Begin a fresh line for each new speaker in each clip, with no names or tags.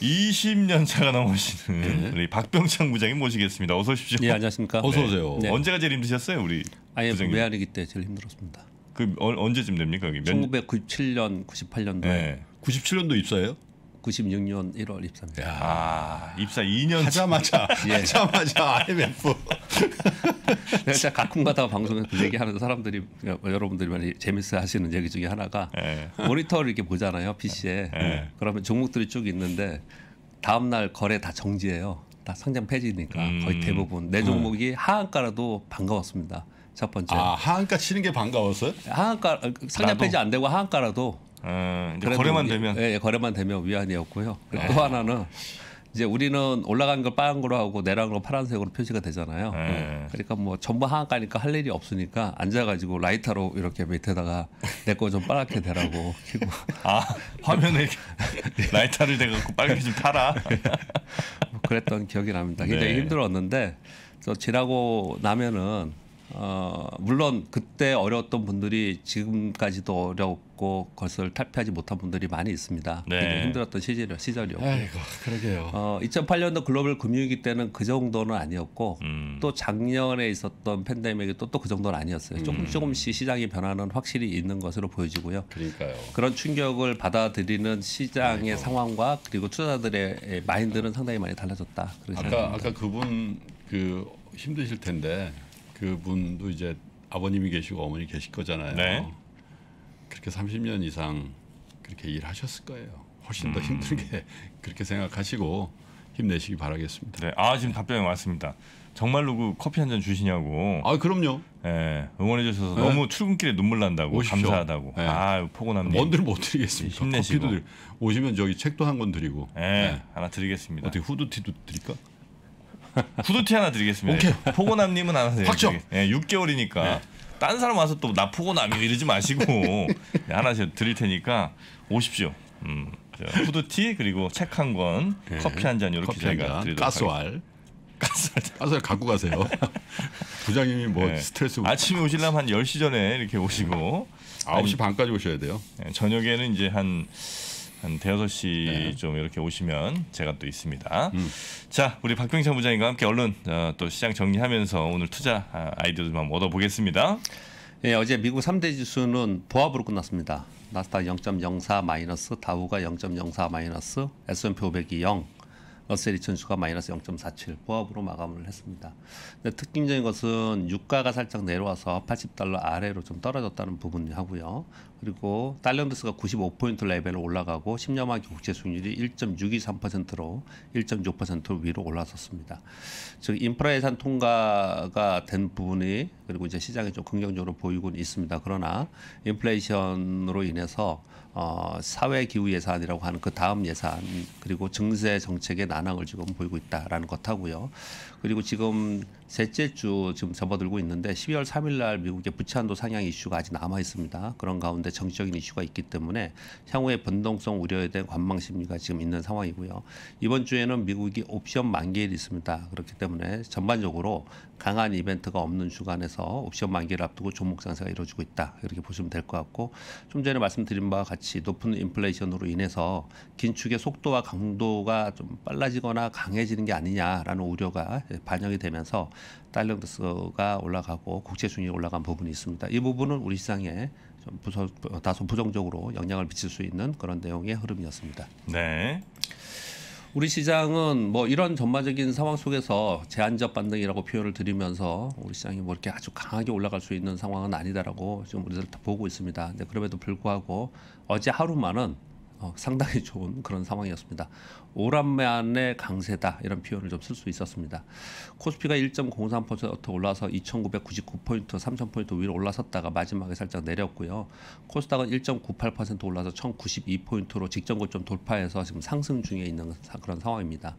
20년 차가 넘으시는 네. 우리 박병창
부장님 모시겠습니다. 어서 오십시오. 예, 안녕하십니까. 어서 오세요. 네. 네. 언제가 제일 힘드셨어요, 우리? 아예 부장님? 외환위기 때 제일 힘들었습니다. 그 어, 언제쯤 됩니까? 몇... 1997년, 98년도에. 네.
97년도 입사예요? 9 6년 1월 입사입니다. 야, 아, 입사 2년 하자마자 예.
하자마자 IMF.
내가 진 가끔가다 방송에서 그 얘기하는 사람들이 그러니까 여러분들이 많이 재밌어 하시는 얘기 중에 하나가 예. 모니터를 이렇게 보잖아요 PC에. 예. 예. 그러면 종목들이 쭉 있는데 다음 날 거래 다 정지해요. 다 상장 폐지니까 음. 거의 대부분 내 종목이 음. 하한가라도 반가웠습니다. 첫 번째. 아 하한가 치는 게 반가웠어요? 하한가 상장 폐지 안 되고 하한가라도 어, 거래만 되면 예, 예, 거래만 되면 위안이었고요. 네. 또 하나는 이제 우리는 올라간 걸 빨간 거로 하고 내려간 걸 파란색으로 표시가 되잖아요. 네. 네. 그러니까 뭐 전부 하한가니까 할 일이 없으니까 앉아가지고 라이터로 이렇게 밑에다가 내 거 좀 빨갛게 대라고 키고 아 화면에
라이터를 대갖고 빨개 좀 타라
뭐 그랬던 기억이 납니다. 굉장히 네. 힘들었는데 저 지나고 나면은 어, 물론 그때 어려웠던 분들이 지금까지도 어렵고 그것을 탈피하지 못한 분들이 많이 있습니다. 네. 힘들었던 시절, 시절이었고. 아이고, 그러게요. 어, 2008년도 글로벌 금융위기 때는 그 정도는 아니었고 음. 또 작년에 있었던 팬데믹이 또또그 정도는 아니었어요. 조금 음. 조금씩 시장의 변화는 확실히 있는 것으로 보여지고요. 그러니까요. 그런 충격을 받아들이는 시장의 아이고. 상황과 그리고 투자자들의 마인드는 상당히 많이 달라졌다. 아까 다 아까
그분 그 힘드실 텐데 그분도 이제 아버님이 계시고 어머니 계실 거잖아요. 네. 그렇게 30년 이상 그렇게 일하셨을 거예요. 훨씬 더 음. 힘들게 그렇게 생각하시고 힘내시기 바라겠습니다. 네. 아 지금
답변이 왔습니다. 정말로 그 커피 한 잔 주시냐고. 아 그럼요. 예, 응원해 주셔서 네. 너무 출근길에 눈물 난다고 오십시오. 감사하다고. 네. 아 포고남님. 뭔들 못 드리겠습니다. 네, 힘내시고. 커피도 드리, 오시면 저기 책도 한 권 드리고. 예, 네. 하나 드리겠습니다. 어떻게 후드티도 드릴까? 구두티 하나 드리겠습니다. 오케이. 포고남님은 안 하세요. 확정. 예, 6개월이니까. 네. 딴 사람 와서 또 나 포고남이 이러지 마시고 예, 하나 드릴 테니까 오십시오. 음. 후드티 그리고 책 한 권, 네. 커피 한 잔 이렇게 저희가 드리도록 가스왈. 가스왈. 가스왈 갖고 가세요.
부장님이 뭐 네. 스트레스
아침에 오시려면 한 10시 전에 이렇게 오시고 아니, 반까지 오셔야 돼요. 네, 저녁에는 이제 한한 대여섯 시좀 네. 이렇게 오시면 제가 또 있습니다. 음. 자, 우리 박병창 부장님과 함께 얼른 어, 또 시장 정리하면서 오늘 투자 아, 아이디어 좀 얻어보겠습니다. 예, 네, 어제 미국 삼대 지수는 보합으로 끝났습니다. 나스닥 0.04 마이너스, 다우가
0.04 마이너스, S&P 500이 0, 러셀 이천수가 마이너스 0.47 보합으로 마감을 했습니다. 특징적인 것은 유가가 살짝 내려와서 80달러 아래로 좀 떨어졌다는 부분하고요. 그리고 달러드스가 95포인트 레벨로 올라가고 1 0년만 국제 수익률이 1.623%로 1.6% 위로 올라섰습니다. 즉 인프라 예산 통과가 된 부분이 그리고 이제 시장이 좀 긍정적으로 보이고 있습니다. 그러나 인플레이션으로 인해서 어, 사회기후 예산이라고 하는 그 다음 예산 그리고 증세 정책의 난항을 지금 보이고 있다라는 것하고요. 그리고 지금 셋째 주 지금 접어들고 있는데 12월 3일 날 미국의 부채한도 상향 이슈가 아직 남아 있습니다. 그런 가운데 정치적인 이슈가 있기 때문에 향후의 변동성 우려에 대한 관망 심리가 지금 있는 상황이고요. 이번 주에는 미국이 옵션 만기일이 있습니다. 그렇기 때문에 전반적으로 강한 이벤트가 없는 주간에서 옵션 만기를 앞두고 종목 상세가 이루어지고 있다. 이렇게 보시면 될 것 같고 좀 전에 말씀드린 바와 같이 높은 인플레이션으로 인해서 긴축의 속도와 강도가 좀 빨라지거나 강해지는 게 아니냐라는 우려가 예, 반영이 되면서 달러 인스가 올라가고 국제 순위 올라간 부분이 있습니다. 이 부분은 우리 시장에 좀 부서, 다소 부정적으로 영향을 미칠 수 있는 그런 내용의 흐름이었습니다. 네. 우리 시장은 뭐 이런 전반적인 상황 속에서 제한적 반등이라고 표현을 드리면서 우리 시장이 뭐 이렇게 아주 강하게 올라갈 수 있는 상황은 아니다라고 지금 우리들 다 보고 있습니다. 그럼에도 불구하고 어제 하루만은 어, 상당히 좋은 그런 상황이었습니다. 오랜만에 강세다 이런 표현을 좀 쓸 수 있었습니다. 코스피가 1.03% 올라서 2,999포인트, 3,000포인트 위로 올라섰다가 마지막에 살짝 내렸고요. 코스닥은 1.98% 올라서 1,092포인트로 직전 고점 돌파해서 지금 상승 중에 있는 그런 상황입니다.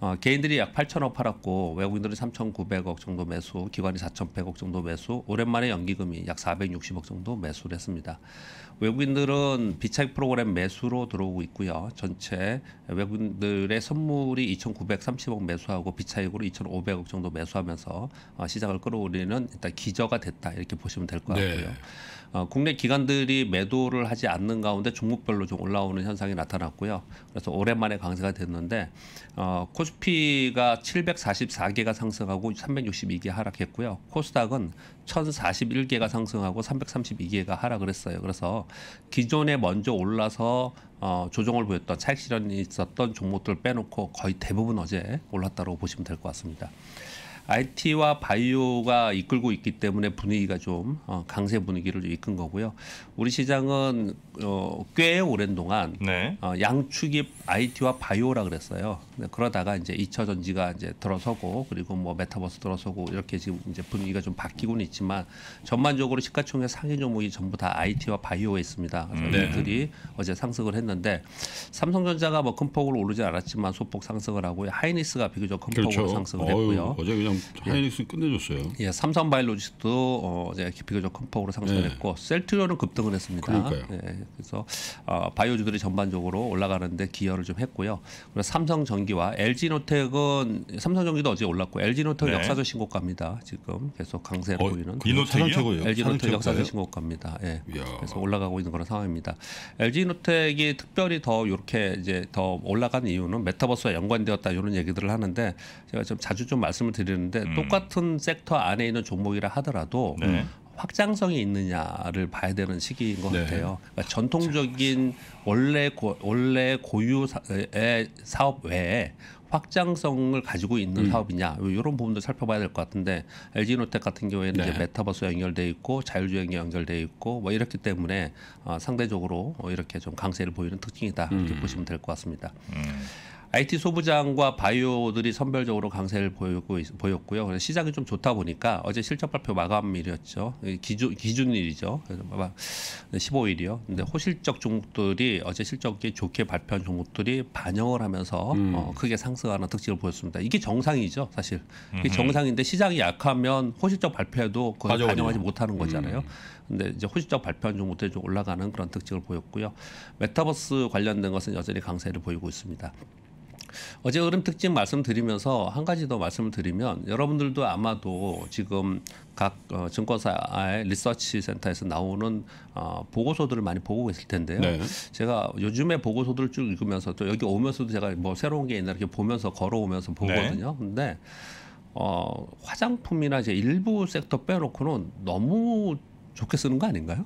어, 개인들이 약 8천억 팔았고 외국인들은 3,900억 정도 매수, 기관이 4,100억 정도 매수, 오랜만에 연기금이 약 460억 정도 매수를 했습니다. 외국인들은 비차익 프로그램 매수로 들어오고 있고요. 전체 외국인들의 선물이 2,930억 매수하고 비차익으로 2,500억 정도 매수하면서 어, 시작을 끌어올리는 일단 기저가 됐다 이렇게 보시면 될것 네. 같고요. 네. 어, 국내 기관들이 매도를 하지 않는 가운데 종목별로 좀 올라오는 현상이 나타났고요. 그래서 오랜만에 강세가 됐는데 어, 코스피가 744개가 상승하고 362개 하락했고요. 코스닥은 1041개가 상승하고 332개가 하락을 했어요. 그래서 기존에 먼저 올라서 어, 조정을 보였던 차익 실현이 있었던 종목들 빼놓고 거의 대부분 어제 올랐다고 보시면 될 것 같습니다. IT와 바이오가 이끌고 있기 때문에 분위기가 좀 어, 강세 분위기를 이끈 거고요. 우리 시장은 어, 꽤 오랜 동안 네. 어, 양축이 IT와 바이오라 그랬어요. 그러다가 이제 2차 전지가 이제 들어서고 그리고 뭐 메타버스 들어서고 이렇게 지금 이제 분위기가 좀 바뀌고는 있지만 전반적으로 시가총액 상위 종목이 전부 다 IT와 바이오에 있습니다. 그래 네. 이들이 어제 상승을 했는데 삼성전자가 뭐 큰 폭으로 오르지 않았지만 소폭 상승을 하고 하이니스가 비교적 큰 그렇죠. 폭으로 상승을 어휴, 했고요. 어제 그냥 하이닉스 는 예. 끝내줬어요. 예, 삼성 바이오로직스도 어, 제깊 교정 컴포으로 상승했고 네. 셀트리온은 급등을 했습니다. 그러니까요. 예, 그래서 어, 바이오주들이 전반적으로 올라가는데 기여를 좀 했고요. 그리고 삼성전기와 LG노텍은 삼성전기도 어제 올랐고 LG노텍 네. 역사적 신고가입니다. 지금 계속 강세를 어, 보이는. 이노텍이요? LG노텍 역사적 신고가입니다. 예. 그래서 올라가고 있는 그런 상황입니다. LG노텍이 특별히 더 이렇게 이제 더 올라간 이유는 메타버스와 연관되었다 이런 얘기들을 하는데 제가 좀 자주 좀 말씀을 드리는. 있는데 음. 똑같은 섹터 안에 있는 종목이라 하더라도 네. 확장성이 있느냐를 봐야 되는 시기인 것 네. 같아요. 그러니까 전통적인 원래 고, 원래 고유의 사업 외에 확장성을 가지고 있는 음. 사업이냐 이런 부분도 살펴봐야 될 것 같은데 LG노텍 같은 경우에는 네. 이제 메타버스 연결돼 있고 자율주행이 연결돼 있고 뭐 이렇기 때문에 어, 상대적으로 어, 이렇게 좀 강세를 보이는 특징이다 이렇게 음. 보시면 될 것 같습니다. 음. IT 소부장과 바이오들이 선별적으로 강세를 보였고, 보였고요. 그래서 시장이 좀 좋다 보니까 어제 실적 발표 마감일이었죠. 기준 기준일이죠. 그래서 막 15일이요. 근데 호실적 종목들이 어제 실적이 좋게 발표한 종목들이 반영을 하면서 음. 어, 크게 상승하는 특징을 보였습니다. 이게 정상이죠, 사실. 이게 음. 정상인데 시장이 약하면 호실적 발표해도 그걸 맞아, 반영하지 맞아. 못하는 거잖아요. 음. 근데 이제 호실적 발표한 종목들이 좀 올라가는 그런 특징을 보였고요. 메타버스 관련된 것은 여전히 강세를 보이고 있습니다. 어제 흐름 특징 말씀드리면서 한 가지 더 말씀을 드리면 여러분들도 아마도 지금 각 어, 증권사의 리서치 센터에서 나오는 어, 보고서들을 많이 보고 계실 텐데요. 네. 제가 요즘에 보고서들을 쭉 읽으면서 또 여기 오면서도 제가 뭐 새로운 게 있나 이렇게 보면서 걸어오면서 보거든요. 네. 근데 어, 화장품이나 이제 일부 섹터 빼놓고는 너무 좋게 쓰는 거 아닌가요?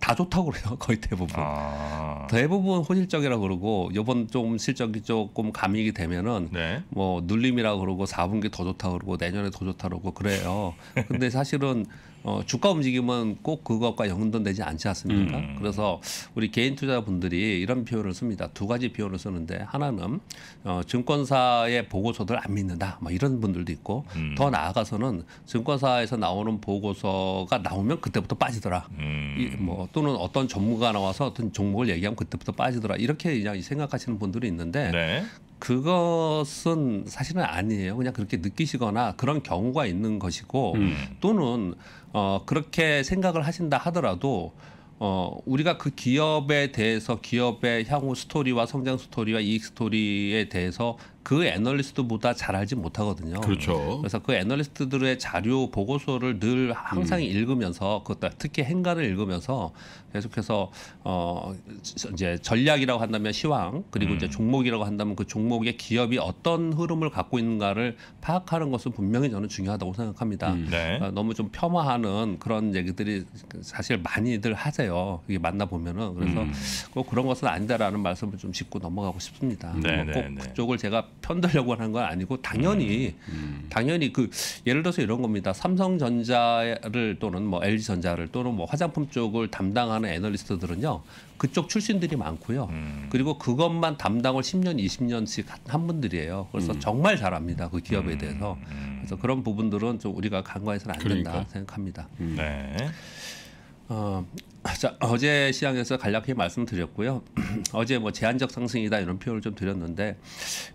다 좋다고 그래요 거의 대부분 아. 대부분 호실적이라 그러고 요번 좀 실적이 조금 감익이 되면은 네. 뭐 눌림이라 그러고 4분기 더 좋다 그러고 내년에 더 좋다 그러고 그래요 근데 사실은 어, 주가 움직임은 꼭 그것과 연동되지 않지 않습니까? 음. 그래서 우리 개인 투자분들이 이런 표현을 씁니다. 두 가지 표현을 쓰는데 하나는 어, 증권사의 보고서들 안 믿는다. 뭐 이런 분들도 있고 음. 더 나아가서는 증권사에서 나오는 보고서가 나오면 그때부터 빠지더라. 음. 이, 뭐 또는 어떤 전문가 나와서 어떤 종목을 얘기하면 그때부터 빠지더라. 이렇게 그냥 생각하시는 분들이 있는데 네. 그것은 사실은 아니에요. 그냥 그렇게 느끼시거나 그런 경우가 있는 것이고 음. 또는 어, 그렇게 생각을 하신다 하더라도 어, 우리가 그 기업에 대해서 기업의 향후 스토리와 성장 스토리와 이익 스토리에 대해서 그 애널리스트보다 잘알지 못하거든요. 그렇죠. 그래서 그 애널리스트들의 자료 보고서를 늘 항상 음. 읽으면서 그것 도 특히 행가를 읽으면서 계속해서 어 이제 전략이라고 한다면 시황 그리고 음. 이제 종목이라고 한다면 그 종목의 기업이 어떤 흐름을 갖고 있는가를 파악하는 것은 분명히 저는 중요하다고 생각합니다. 음. 네. 그러니까 너무 좀 폄하하는 그런 얘기들이 사실 많이들 하세요. 이게 만나 보면은 그래서 음. 꼭 그런 것은 아니다라는 말씀을 좀 짚고 넘어가고 싶습니다. 네, 뭐꼭 네, 네, 그쪽을 제가 편들려고 하는 건 아니고 당연히 음, 음. 당연히 그 예를 들어서 이런 겁니다. 삼성전자를 또는 뭐 LG전자를 또는 뭐 화장품 쪽을 담당하는 애널리스트들은요. 그쪽 출신들이 많고요. 음. 그리고 그것만 담당을 10년, 20년씩 한 분들이에요. 그래서 음. 정말 잘합니다. 그 기업에 음, 대해서. 음. 그래서 그런 부분들은 좀 우리가 간과해서는 안 된다 그러니까. 생각합니다. 네. 어, 아, 자, 어제 시장에서 간략히 말씀드렸고요. 어제 뭐 제한적 상승이다 이런 표현을 좀 드렸는데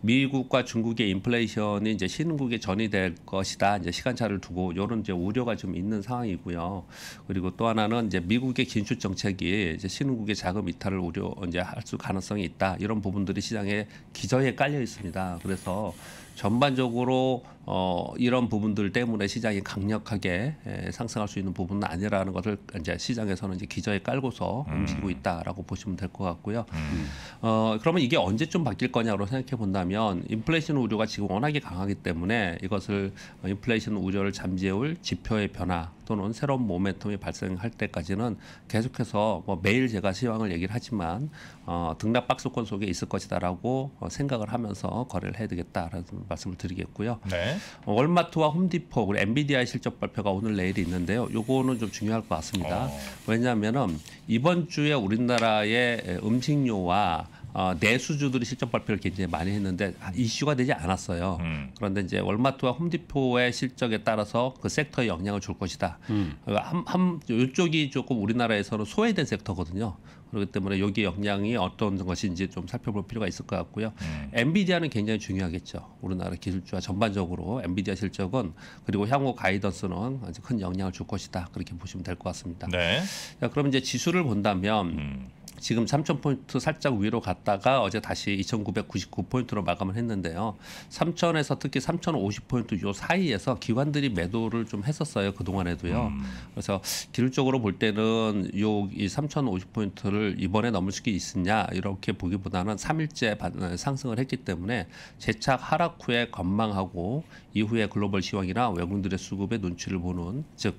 미국과 중국의 인플레이션이 이제 신흥국에 전이될 것이다. 이제 시간차를 두고 이런 이제 우려가 좀 있는 상황이고요. 그리고 또 하나는 이제 미국의 긴축 정책이 이제 신흥국의 자금 이탈을 우려 이제 할 수 가능성이 있다. 이런 부분들이 시장의 기저에 깔려 있습니다. 그래서 전반적으로 어, 이런 부분들 때문에 시장이 강력하게 상승할 수 있는 부분은 아니라는 것을 이제 시장에서는 이제 기저에 깔고서 음. 움직이고 있다라고 보시면 될 것 같고요. 음. 어, 그러면 이게 언제쯤 바뀔 거냐로 생각해 본다면 인플레이션 우려가 지금 워낙에 강하기 때문에 이것을 인플레이션 우려를 잠재울 지표의 변화 또는 새로운 모멘텀이 발생할 때까지는 계속해서 뭐 매일 제가 시황을 얘기를 하지만 어, 등락 박스권 속에 있을 것이다라고 어, 생각을 하면서 거래를 해야 되겠다라는 말씀을 드리겠고요. 네. 월마트와 홈디포 그리고 엔비디아의 실적 발표가 오늘 내일 이 있는데요. 요거는 좀 중요할 것 같습니다. 어. 왜냐하면 뭐냐면은 이번 주에 우리나라의 음식료와 어, 내수주들이 실적 발표를 굉장히 많이 했는데 이슈가 되지 않았어요. 음. 그런데 이제 월마트와 홈디포의 실적에 따라서 그 섹터에 영향을 줄 것이다. 음. 한, 한, 이쪽이 조금 우리나라에서는 소외된 섹터거든요. 그렇기 때문에 여기 역량이 어떤 것인지 좀 살펴볼 필요가 있을 것 같고요. 음. 엔비디아는 굉장히 중요하겠죠. 우리나라 기술주와 전반적으로 엔비디아 실적은 그리고 향후 가이던스는 아주 큰 영향을 줄 것이다. 그렇게 보시면 될 것 같습니다. 네. 자, 그럼 이제 지수를 본다면 음. 지금 3,000포인트 살짝 위로 갔다가 어제 다시 2,999포인트로 마감을 했는데요. 3,000에서 특히 3,050포인트 요 사이에서 기관들이 매도를 좀 했었어요. 그동안에도요. 음. 그래서 기술적으로 볼 때는 요 이 3,050포인트를 이번에 넘을 수 있느냐 이렇게 보기보다는 3일째 어, 상승을 했기 때문에 재차 하락 후에 건망하고 이후에 글로벌 시황이나 외국인들의 수급에 눈치를 보는 즉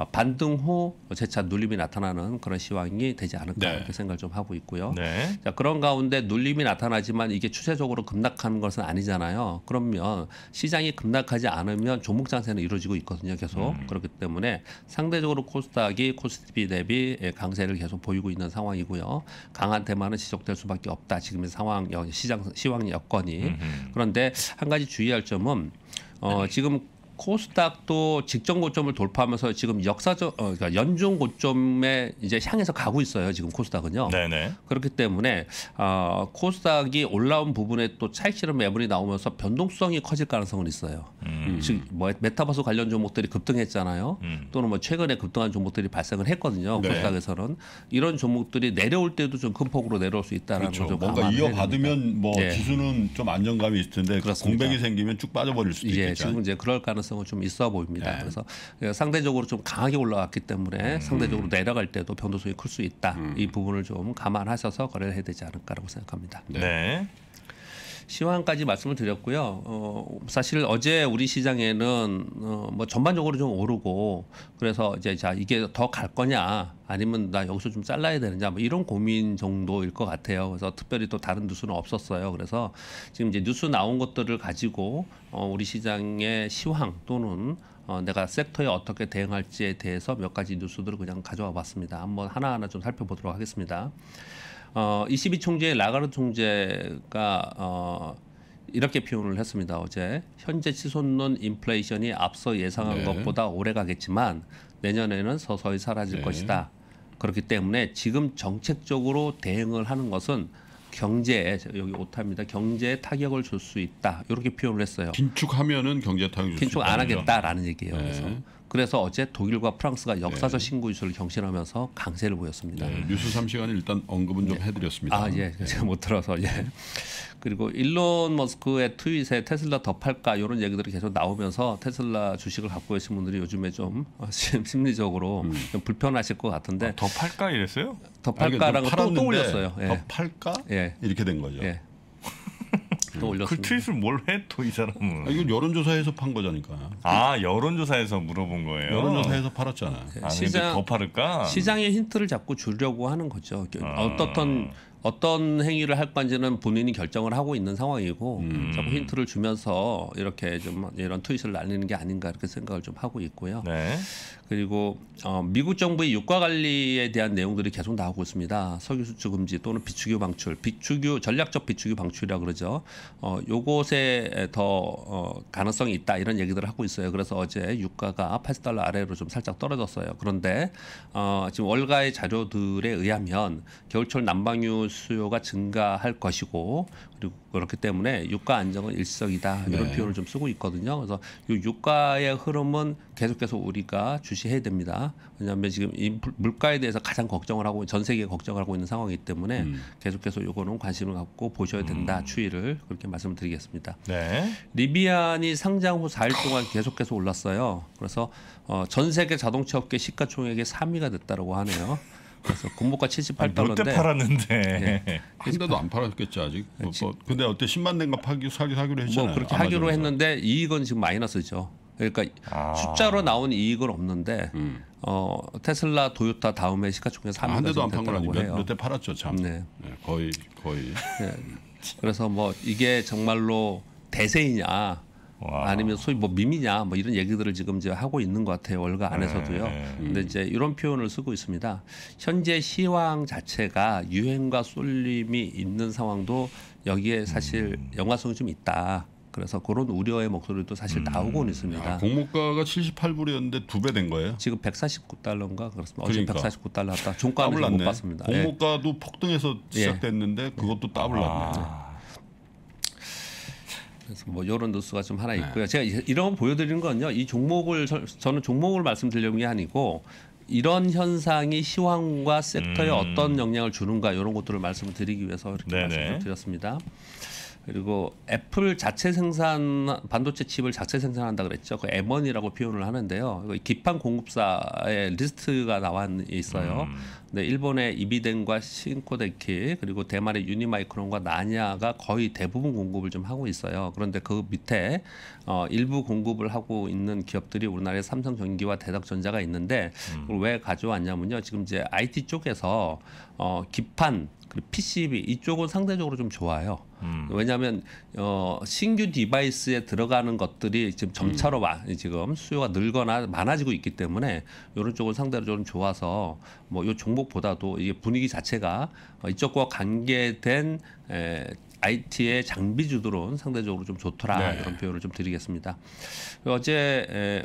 어, 반등 후 재차 눌림이 나타나는 그런 시황이 되지 않을까 네. 이렇게 생각을 좀 하고 있고요. 네. 자, 그런 가운데 눌림이 나타나지만 이게 추세적으로 급락하는 것은 아니잖아요. 그러면 시장이 급락하지 않으면 종목 장세는 이루어지고 있거든요. 계속 음. 그렇기 때문에 상대적으로 코스닥이 코스피 대비 예, 강세를 계속 보이고 있는 상황이고요. 강한 테마는 지속될 수밖에 없다. 지금 의 상황 시장 시황 여건이 음흠. 그런데 한 가지 주의할 점은 어, 네. 지금 코스닥도 직전 고점을 돌파하면서 지금 역사적 어, 그러니까 연중 고점에 이제 향해서 가고 있어요. 지금 코스닥은요. 네네. 그렇기 때문에 어, 코스닥이 올라온 부분에 또 차익 실험 매물이 나오면서 변동성이 커질 가능성은 있어요. 음. 즉, 뭐 메타버스 관련 종목들이 급등했잖아요. 음. 또는 뭐 최근에 급등한 종목들이 발생을 했거든요. 네. 코스닥에서는 이런 종목들이 내려올 때도 좀큰 폭으로 내려올 수 있다라는 그렇죠. 거죠. 그죠 뭔가 이어받으면
뭐 네. 예. 지수는 좀 안정감이 있을 텐데 그렇습니다. 공백이 생기면 쭉 빠져버릴 수도 예, 있겠죠. 지금
이제 그럴 가능성. 가능성은 좀 있어 보입니다. 네. 그래서 그러니까 상대적으로 좀 강하게 올라왔기 때문에 음. 상대적으로 내려갈 때도 변동성이 클 수 있다. 음. 이 부분을 좀 감안하셔서 거래를 해야 되지 않을까라고 생각합니다. 네. 네. 시황까지 말씀을 드렸고요. 어, 사실 어제 우리 시장에는 어, 뭐 전반적으로 좀 오르고 그래서 이제 자 이게 더 갈 거냐 아니면 나 여기서 좀 잘라야 되느냐 뭐 이런 고민 정도일 것 같아요. 그래서 특별히 또 다른 뉴스는 없었어요. 그래서 지금 이제 뉴스 나온 것들을 가지고 어, 우리 시장의 시황 또는 어, 내가 섹터에 어떻게 대응할지에 대해서 몇 가지 뉴스들을 그냥 가져와 봤습니다. 한번 하나하나 좀 살펴보도록 하겠습니다. 어, 이22 총재의 라가르 총재가 어, 이렇게 표현을 했습니다. 어제 현재 치솟는 인플레이션이 앞서 예상한 네. 것보다 오래 가겠지만 내년에는 서서히 사라질 네. 것이다. 그렇기 때문에 지금 정책적으로 대응을 하는 것은 경제에 여기 오타입니다. 경제에 타격을 줄 수 있다. 이렇게 표현을 했어요. 긴축하면은 경제 타격을 긴축 안 하겠다라는 얘기예요. 네. 그래서 그래서 어제 독일과 프랑스가 역사적 네. 신고 유출을 경신하면서 강세를 보였습니다. 네, 뉴스 3시간에 일단 언급은 좀 네. 해드렸습니다. 아 예, 네. 제가 못 들어서 예. 그리고 일론 머스크의 트윗에 테슬라 더 팔까 이런 얘기들이 계속 나오면서 테슬라 주식을 갖고 계신 분들이 요즘에 좀 심리적으로 음. 좀 불편하실
것 같은데 아, 더 팔까 이랬어요? 더 팔까라고 또, 또 올렸어요. 예. 더 팔까? 예. 이렇게 된 거죠. 예. 또 올렸습니다. 그 트윗을 뭘해또이 사람은? 아, 이건 여론조사에서 판
거잖니까. 아 여론조사에서 물어본 거예요. 여론조사에서
팔았잖아. 그 아, 시장 더
팔을까?
시장의 힌트를 자꾸 주려고 하는 거죠. 그 아. 어떻든 어떤 행위를 할 건지는 본인이 결정을 하고 있는 상황이고 음. 자꾸 힌트를 주면서 이렇게 좀 이런 트윗을 날리는 게 아닌가 이렇게 생각을 좀 하고 있고요. 네. 그리고 어, 미국 정부의 유가 관리에 대한 내용들이 계속 나오고 있습니다. 석유 수출 금지 또는 비축유 방출, 비축유 전략적 비축유 방출이라 그러죠. 어, 요것에 더 어, 가능성이 있다 이런 얘기들을 하고 있어요. 그래서 어제 유가가 8달러 아래로 좀 살짝 떨어졌어요. 그런데 어, 지금 월가의 자료들에 의하면 겨울철 난방유 수요가 증가할 것이고 그리고 그렇기 때문에 유가 안정은 일석이다 이런 네. 표현을 좀 쓰고 있거든요. 그래서 이 유가의 흐름은 계속해서 우리가 주시해야 됩니다. 왜냐하면 지금 이 물가에 대해서 가장 걱정을 하고 전 세계 걱정을 하고 있는 상황이기 때문에 음. 계속해서 요거는 관심을 갖고 보셔야 된다 음. 추이를 그렇게 말씀드리겠습니다. 네. 리비안이 상장 후 4일 동안 계속해서 올랐어요. 그래서 어, 전 세계 자동차 업계 시가총액의 3위가 됐다라고
하네요. 그래서 공모가 78달러인데 몇대
팔았는데 예.
한 대도 안 팔았겠죠 아직. 뭐, 뭐, 근데 어때 10만 대인가 파기 사기 사기로 했잖아요. 뭐 그렇게 아마존에서. 했는데 이익은 지금 마이너스죠.
그러니까 아. 숫자로 나온 이익은 없는데 음. 어, 테슬라, 도요타 다음에 시가총액 3위한 아, 대도 안판건 아니고 몇대 팔았죠
참. 네. 네
거의 거의. 네. 그래서 뭐 이게 정말로 대세이냐 와. 아니면 소위 뭐밈이냐뭐 뭐 이런 얘기들을 지금 이제 하고 있는 것 같아요 월가 안에서도요. 네, 네. 근데 이제 이런 표현을 쓰고 있습니다. 현재 시황 자체가 유행과 쏠림이 있는 상황도 여기에 사실 음. 영화성이 좀 있다. 그래서 그런 우려의 목소리도 사실 음. 나오곤
있습니다. 야, 아, 공모가가 78불이었는데 두 배 된 거예요? 지금 149달러인가 그렇습니다. 그러니까. 149달러 왔다. 종가는 못 봤습니다. 공모가도 예. 폭등해서 예. 시작됐는데 예. 그것도 따블났네.
아. 그래서 뭐 이런 뉴스가 좀 하나 네. 있고요. 네. 제가 이런 보여드리는 건요. 이 종목을 저는 종목을 말씀드리려는 게 아니고 이런 현상이 시황과 섹터에 음. 어떤 영향을 주는가 이런 것들을 말씀드리기 위해서 이렇게 말씀드렸습니다. 그리고 애플 자체 생산 반도체 칩을 자체 생산한다 그랬죠. 그 M1이라고 표현을 하는데요. 이거 기판 공급사의 리스트가 나와 있어요. 음. 근 일본의 이비덴과 신코데키 그리고 대만의 유니마이크론과 나냐가 거의 대부분 공급을 좀 하고 있어요. 그런데 그 밑에 어, 일부 공급을 하고 있는 기업들이 우리나라의 삼성전기와 대덕전자가 있는데 음. 그걸 왜 가져왔냐면요. 지금 이제 IT 쪽에서 어, 기판 그리고 PCB 이쪽은 상대적으로 좀 좋아요. 음. 왜냐하면 어, 신규 디바이스에 들어가는 것들이 지금 점차로 음. 마, 지금 수요가 늘거나 많아지고 있기 때문에 이런 쪽은 상대로 적으좀 좋아서 뭐 이 종목보다도 이게 분위기 자체가 이쪽과 관계된 에, IT의 장비주도론 상대적으로 좀 좋더라 네. 이런 표현을 좀 드리겠습니다. 어제 에,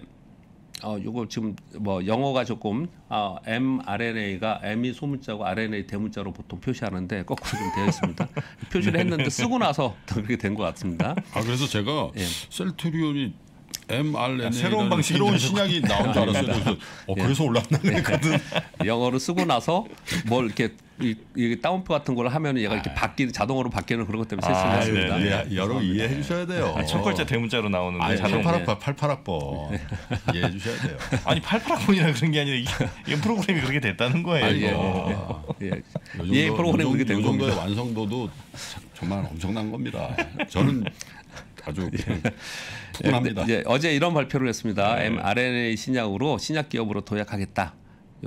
어, 요거 지금 뭐 영어가 조금 어, mRNA가 m이 소문자고 RNA 대문자로 보통 표시하는데 거꾸로 좀 되어 있습니다. 표시를 네. 했는데 쓰고
나서 그렇게 된 것 같습니다. 아 그래서 제가 예. 셀트리온이 mRNA 아, 새로운 방식 새로운 신약이 나온 줄 알았어요. 아, 예. 그래서, 어, 그래서 예. 올랐나 그랬거든.
영어를 쓰고 나서 뭘 이렇게 이, 이 다운표 같은 걸 하면 얘가 이렇게 아. 바뀌 자동으로 바뀌는
그런 것 때문에 아, 실수했습니다. 네, 네. 여러분 이해해 주셔야 돼요. 아, 첫 글자 대문자로 나오는 아니, 자동 88학번 88학번 이해해 주셔야 돼요. 아니 88학번이라 그런 게 아니라 이게, 프로그램이 그렇게 됐다는 거예요. 아니, 아, 예, 예. 예, 프로그램 그렇게 된 겁니다. 정도의
완성도도 정말 엄청난 겁니다. 저는 아주 예. 예 합니다 예, 어제
이런 발표를 했습니다. 네. mRNA 신약으로 신약 기업으로 도약하겠다.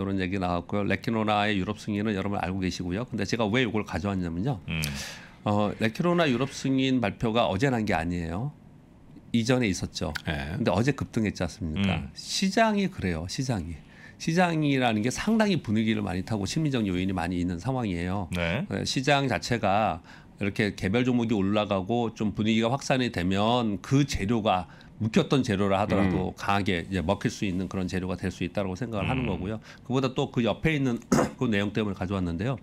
이런 얘기 나왔고요. 레키노나의 유럽 승인은 여러분 알고 계시고요. 근데 제가 왜 이걸 가져왔냐면요. 음. 어, 레키노나 유럽 승인 발표가 어제 난 게 아니에요. 이전에 있었죠. 네. 근데 어제 급등했지 않습니까? 음. 시장이 그래요. 시장이. 시장이라는 게 상당히 분위기를 많이 타고 심리적 요인이 많이 있는 상황이에요. 네. 어, 시장 자체가 이렇게 개별 종목이 올라가고 좀 분위기가 확산이 되면 그 재료가 묵혔던 재료라 하더라도 음. 강하게 이제 먹힐 수 있는 그런 재료가 될 수 있다고 생각을 음. 하는 거고요. 그보다 또 그 옆에 있는 그 내용 때문에 가져왔는데요.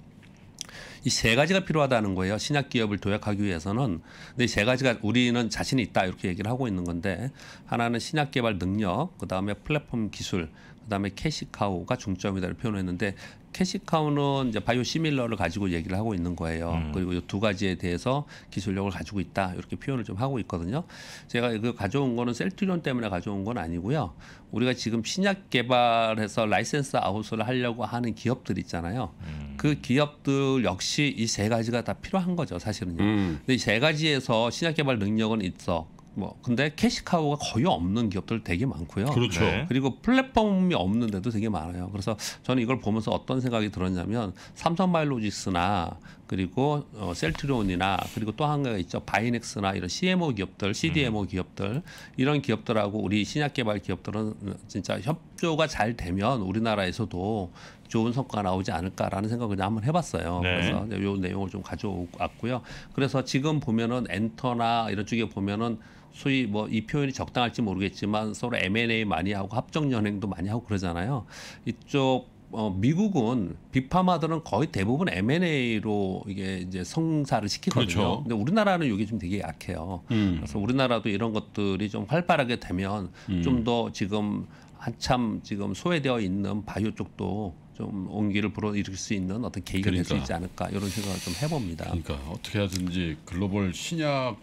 이 세 가지가 필요하다는 거예요. 신약 기업을 도약하기 위해서는. 근데 세 가지가 우리는 자신이 있다 이렇게 얘기를 하고 있는 건데 하나는 신약 개발 능력, 그다음에 플랫폼 기술, 그다음에 캐시카우가 중점이다를 표현했는데 캐시카우는 이제 바이오 시밀러를 가지고 얘기를 하고 있는 거예요. 음. 그리고 이 두 가지에 대해서 기술력을 가지고 있다 이렇게 표현을 좀 하고 있거든요. 제가 그 가져온 거는 셀트리온 때문에 가져온 건 아니고요. 우리가 지금 신약 개발해서 라이센스 아웃을 하려고 하는 기업들 있잖아요. 음. 그 기업들 역시 이 세 가지가 다 필요한 거죠, 사실은요. 음. 근데 이세 가지에서 신약 개발 능력은 있어. 뭐 근데 캐시카우가 거의 없는 기업들 되게 많고요. 그렇죠. 네. 네. 그리고 플랫폼이 없는 데도 되게 많아요. 그래서 저는 이걸 보면서 어떤 생각이 들었냐면 삼성 바이오로직스나 그리고 어, 셀트리온이나 그리고 또 한 가지 있죠. 바이넥스나 이런 CMO 기업들, CDMO 음. 기업들 이런 기업들하고 우리 신약 개발 기업들은 진짜 협조가 잘 되면 우리나라에서도 좋은 성과가 나오지 않을까라는 생각을 한번 해봤어요. 네. 그래서 요 내용을 좀 가져왔고요. 그래서 지금 보면은 엔터나 이런 쪽에 보면은 소위 뭐 이 표현이 적당할지 모르겠지만 서로 M&A 많이 하고 합정 연행도 많이 하고 그러잖아요. 이쪽 어, 미국은 비파마들은 거의 대부분 M&A로 이게 이제 성사를 시키거든요. 그렇죠. 근데 우리나라는 이게 좀 되게 약해요. 음. 그래서 우리나라도 이런 것들이 좀 활발하게 되면 음. 좀더 지금 한참 지금 소외되어 있는 바이오 쪽도 좀
온기를 불어일으킬 수 있는 어떤 계기가 그러니까. 될수 있지 않을까 이런 생각을 좀 해봅니다. 그러니까 어떻게 하든지 글로벌 신약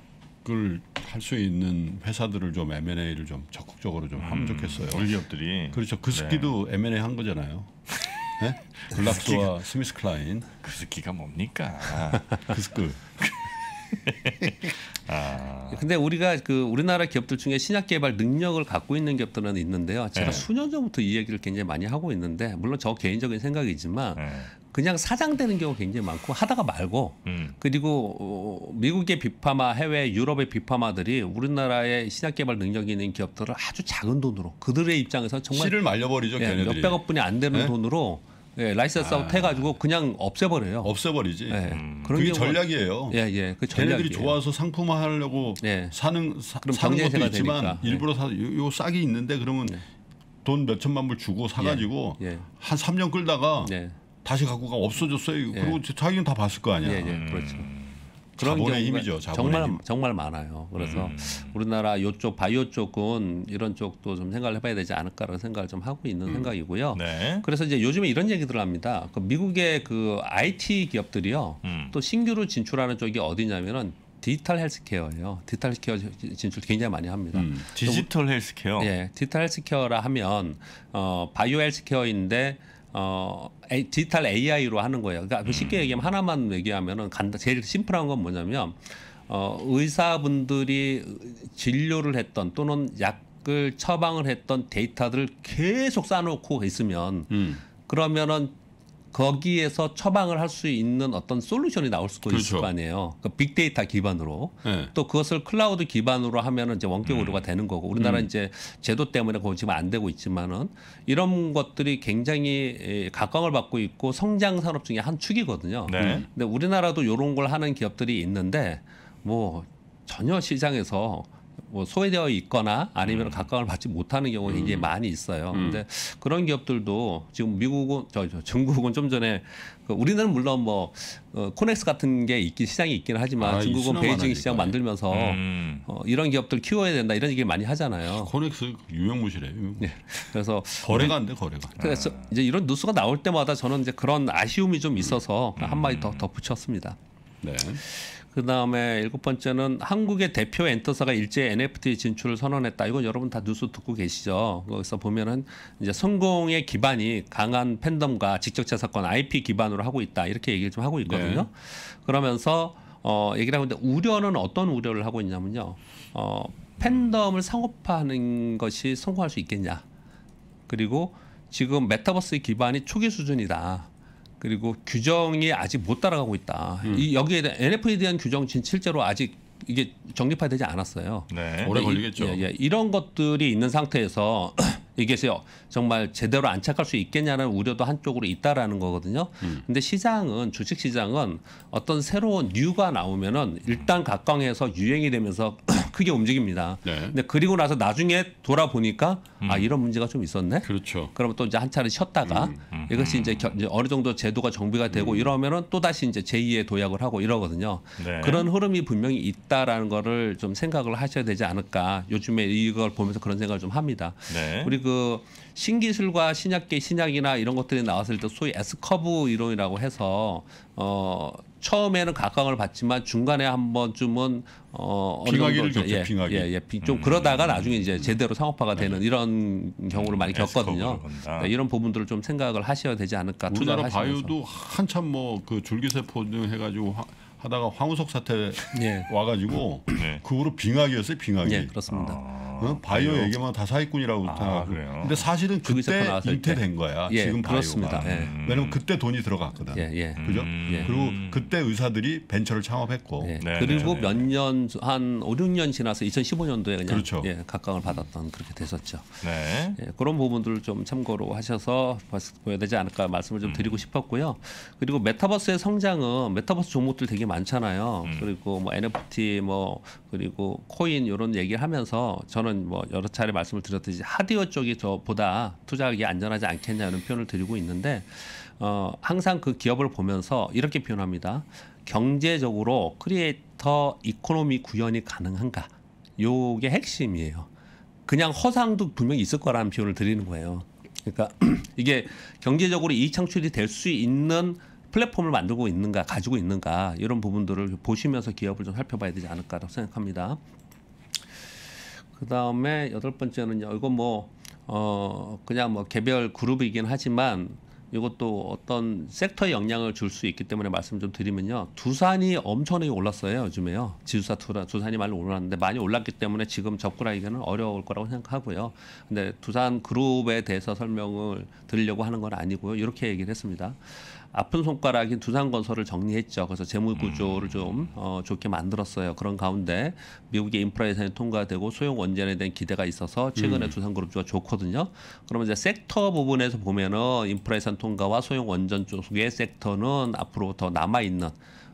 을할수 있는 회사들을 좀 M&A를 좀 적극적으로 좀 하면 음, 좋겠어요. 올기업들이 그렇죠. 그스키도 네. M&A 한 거잖아요. 네? 글락스와 그 스미스 클라인. 그스키가 뭡니까?
그스크.
아. 근데 우리가 그 우리나라 기업들 중에 신약 개발 능력을 갖고 있는 기업들은 있는데요. 제가 네. 수년 전부터 이 얘기를 굉장히 많이 하고 있는데 물론 저 개인적인 생각이지만 네. 그냥 사장되는 경우가 굉장히 많고 하다가 말고 음. 그리고 어, 미국의 비파마 해외 유럽의 비파마들이 우리나라의 신약 개발 능력이 있는 기업들을 아주 작은 돈으로 그들의 입장에서 정말 씨를 말려버리죠. 예, 몇백억 분이 안 되는 네? 돈으로 예, 라이센스 아웃 아. 해가지고 그냥 없애버려요. 없애버리지. 예, 음. 그런 그게 전략이에요. 예, 예. 그 걔네들이 전략이 좋아서
상품화하려고 네. 사는 사, 그럼 사는 것도 경쟁세 있지만 되 일부러 예. 사 요, 요 싸게 있는데 그러면 예. 돈몇 천만 불 주고 사가지고 예. 한 3년 끌다가 네. 다시 갖고 가 없어졌어요. 그리고 자기는 다 봤을 거 아니야. 예, 예. 그렇죠. 음. 그런 자본의 힘이죠. 자본의 정말 힘.
정말 많아요. 그래서 음. 우리나라 요쪽 바이오 쪽은 이런 쪽도 좀 생각을 해봐야 되지 않을까라는 생각을 좀 하고 있는 음. 생각이고요. 네. 그래서 이제 요즘에 이런 얘기들을 합니다. 그 미국의 그 IT 기업들이요. 음. 또 신규로 진출하는 쪽이 어디냐면은 디지털 헬스케어예요. 디지털 헬스케어 진출 굉장히 많이 합니다. 음, 디지털 헬스케어. 예, 디지털 헬스케어라 하면 어 바이오 헬스케어인데 어 A, 디지털 AI로 하는 거예요. 그러니까 그 쉽게 음. 얘기하면 하나만 얘기하면은 간다. 제일 심플한 건 뭐냐면 어 의사분들이 진료를 했던 또는 약을 처방을 했던 데이터들을 계속 쌓아놓고 있으면 음. 그러면은 거기에서 처방을 할 수 있는 어떤 솔루션이 나올 수도 그렇죠. 있을 거 아니에요. 그 그러니까 빅데이터 기반으로 네. 또 그것을 클라우드 기반으로 하면은 이제 원격 음. 의료가 음. 되는 거고 우리나라 음. 이제 제도 때문에 그거 지금 안 되고 있지만은 이런 것들이 굉장히 각광을 받고 있고 성장 산업 중에 한 축이거든요. 네. 음. 근데 우리나라도 이런 걸 하는 기업들이 있는데 뭐 전혀 시장에서 뭐 소외되어 있거나 아니면 음. 각광을 받지 못하는 경우가 굉장히 음. 많이 있어요. 음. 근데 그런 기업들도 지금 미국은 저, 저 중국은 좀 전에 그 우리는 물론 뭐 어, 코넥스 같은 게 있긴 시장이 있긴 하지만 아, 중국은 베이징 시장 만들면서 음. 어, 이런 기업들 키워야 된다 이런 얘기 많이 하잖아요. 아, 코넥스 유명무실해. 유명무실. 네. 그래서 거래가 안돼 네. 거래가. 그래서 아. 이제 이런 뉴스가 나올 때마다 저는 이제 그런 아쉬움이 좀 있어서 음. 한 마디 더 덧붙였습니다. 네. 그 다음에 일곱 번째는 한국의 대표 엔터사가 일제 NFT 진출을 선언했다. 이건 여러분 다 뉴스 듣고 계시죠. 거기서 보면은 이제 성공의 기반이 강한 팬덤과 직접 제사권 IP 기반으로 하고 있다. 이렇게 얘기를 좀 하고 있거든요. 네. 그러면서 어 얘기를 하고 있는데 우려는 어떤 우려를 하고 있냐면요. 어 팬덤을 상업화하는 것이 성공할 수 있겠냐. 그리고 지금 메타버스 의 기반이 초기 수준이다. 그리고 규정이 아직 못 따라가고 있다. 음. 이 여기에 대한 NF에 대한 규정 진 실제로 아직 이게 정립화되지 않았어요. 네, 오래 걸리겠죠. 이, 예, 예, 이런 것들이 있는 상태에서 이게 정말 제대로 안착할 수 있겠냐는 우려도 한쪽으로 있다라는 거거든요. 음. 근데 시장은 주식 시장은 어떤 새로운 뉴가 나오면은 일단 각광해서 유행이 되면서 크게 움직입니다. 네. 근데 그리고 나서 나중에 돌아보니까 음. 아 이런 문제가 좀 있었네. 그렇죠. 그러면 또 이제 한 차례 쉬었다가 음. 음. 음. 이것이 이제, 겨, 이제, 어느 정도 제도가 정비가 되고 음. 이러면은 또 다시 이제 제2의 도약을 하고 이러거든요. 네. 그런 흐름이 분명히 있다라는 거를 좀 생각을 하셔야 되지 않을까. 요즘에 이걸 보면서 그런 생각을 좀 합니다. 네. 우리 그 신기술과 신약계 신약이나 이런 것들이 나왔을 때 소위 S 커브 이론이라고 해서 어 처음에는 각광을 받지만 중간에 한 번쯤은 어 빙하기를 겪죠 예, 빙하기. 예, 예, 좀 음. 그러다가 나중에 이제 제대로 상업화가 되는 네. 이런 경우를 많이 겪거든요. 네, 이런 부분들을 좀 생각을 하셔야 되지 않을까. 우리나라 바이도
한참 뭐 그 줄기세포 등 해가지고 하, 하다가 황우석 사태 예. 와가지고 네. 그 후로 빙하기였어요. 빙하기. 예, 그렇습니다. 아. 어? 어? 바이오, 바이오 얘기만 다 사기꾼이라고 아, 생각 그래요? 근데 사실은 그때 잉퇴된 거야. 예, 지금 그렇습니다. 예. 음. 왜냐면 그때 돈이 들어갔거든. 예, 예. 그죠? 음, 예. 그리고 그때 의사들이 벤처를 창업했고. 예. 네, 그리고 몇
년 한 5, 6년 지나서 2015년도에 그냥 그렇죠. 예, 각광을 받았던 그렇게 됐었죠. 네. 예, 그런 부분들을 좀 참고로 하셔서 보여야 되지 않을까 말씀을 좀 음. 드리고 싶었고요. 그리고 메타버스의 성장은 메타버스 종목들 되게 많잖아요. 음. 그리고 뭐 NFT 뭐 그리고 코인 이런 얘기를 하면서 저는 저는 뭐 여러 차례 말씀을 드렸듯이 하드웨어 쪽이 저보다 투자하기 안전하지 않겠냐는 표현을 드리고 있는데 어, 항상 그 기업을 보면서 이렇게 표현합니다. 경제적으로 크리에이터 이코노미 구현이 가능한가? 요게 핵심이에요. 그냥 허상도 분명히 있을 거라는 표현을 드리는 거예요. 그러니까 이게 경제적으로 이익 창출이 될 수 있는 플랫폼을 만들고 있는가, 가지고 있는가 이런 부분들을 보시면서 기업을 좀 살펴봐야 되지 않을까라고 생각합니다. 그 다음에 여덟 번째는요. 이거 뭐 어, 그냥 뭐 개별 그룹이긴 하지만 이것도 어떤 섹터에 영향을 줄 수 있기 때문에 말씀 좀 드리면요. 두산이 엄청나게 올랐어요. 요즘에요. 지주사 투라, 두산이 많이 올랐는데 많이 올랐기 때문에 지금 접근하기는 어려울 거라고 생각하고요. 근데 두산 그룹에 대해서 설명을 드리려고 하는 건 아니고요. 이렇게 얘기를 했습니다. 아픈 손가락인 두산건설을 정리했죠. 그래서 재무 구조를 좀 어, 좋게 만들었어요. 그런 가운데 미국의 인프라 예산이 통과되고 소형 원전에 대한 기대가 있어서 최근에 음. 두산그룹주가 좋거든요. 그러면 이제 섹터 부분에서 보면은 인프라 예산 통과와 소형 원전 쪽의 섹터는 앞으로 더 남아 있는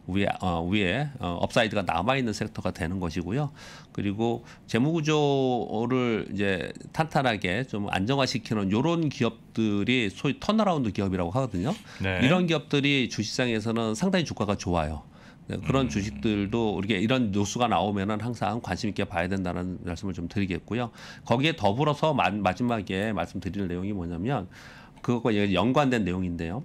위에 어, 위에 어, 업사이드가 남아 있는 섹터가 되는 것이고요. 그리고 재무 구조를 이제 탄탄하게 좀 안정화시키는 요런 기업들이 소위 턴어라운드 기업이라고 하거든요. 네. 이런 기업들이 주식상에서는 상당히 주가가 좋아요. 네, 그런 음. 주식들도 이렇게 이런 뉴스가 나오면은 항상 관심 있게 봐야 된다는 말씀을 좀 드리겠고요. 거기에 더불어서 마, 지막에 말씀드릴 내용이 뭐냐면 그것과 연관된 내용인데요.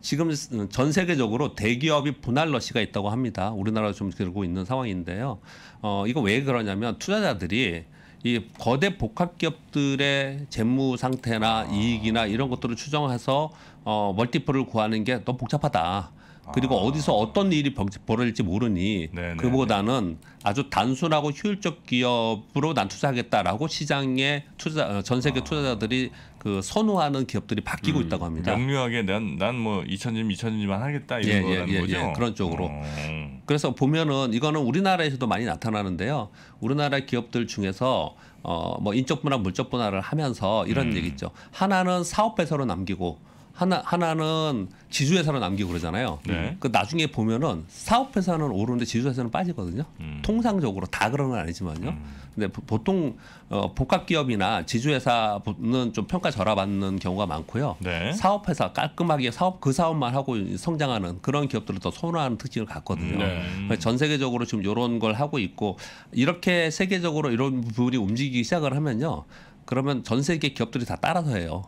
지금 전 세계적으로 대기업이 분할 러시가 있다고 합니다. 우리나라도 좀 들고 있는 상황인데요. 어, 이거 왜 그러냐면 투자자들이 이 거대 복합 기업들의 재무 상태나 아. 이익이나 이런 것들을 추정해서 어 멀티플을 구하는 게 너무 복잡하다. 그리고 아. 어디서 어떤 일이 벌어질지 모르니 네네. 네, 그보다는 네. 아주 단순하고 효율적 기업으로 난 투자하겠다라고 시장에 투자 어, 전 세계 아. 투자자들이 그 선호하는 기업들이 바뀌고 음, 있다고 합니다.
명료하게 난난뭐 2000년 2000년만 하겠다 이런 예, 예, 거라는 예, 거죠. 예, 그런 쪽으로. 어. 그래서
보면은 이거는 우리나라에서도 많이 나타나는데요. 우리나라 기업들 중에서 어뭐 인적 분할 물적 분할을 하면서 이런 음. 얘기죠. 하나는 사업 배서로 남기고 하나 하나는 지주회사로 남기고 그러잖아요. 네. 그 나중에 보면은 사업회사는 오르는데 지주회사는 빠지거든요. 음. 통상적으로 다 그런 건 아니지만요. 음. 근데 보통 어, 복합기업이나 지주회사는 좀 평가 절하받는 경우가 많고요. 네. 사업회사 깔끔하게 사업 그 사업만 하고 성장하는 그런 기업들을 더 선호하는 특징을 갖거든요. 음, 네. 전 세계적으로 지금 이런 걸 하고 있고 이렇게 세계적으로 이런 부분이 움직이기 시작을 하면요. 그러면 전 세계 기업들이 다 따라서 해요.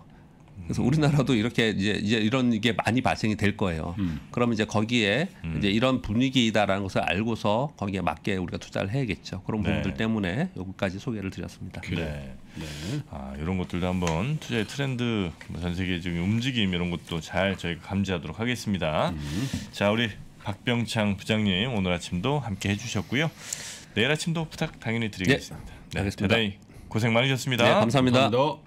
그래서 우리나라도 이렇게 이제, 이제 이런 게 많이 발생이 될 거예요. 음. 그러면 이제 거기에 음. 이제 이런 분위기다라는 것을 알고서 거기에
맞게 우리가 투자를 해야겠죠. 그런 네. 부분들 때문에 여기까지 소개를 드렸습니다. 그래. 네. 아, 이런 것들도 한번 투자의 트렌드, 뭐 전 세계 지금 움직임 이런 것도 잘 저희가 감지하도록 하겠습니다. 음. 자, 우리 박병창 부장님 오늘 아침도 함께 해주셨고요. 내일 아침도 부탁 당연히 드리겠습니다. 네, 네, 알겠습니다. 대단히 고생 많으셨습니다. 네, 감사합니다. 감사합니다.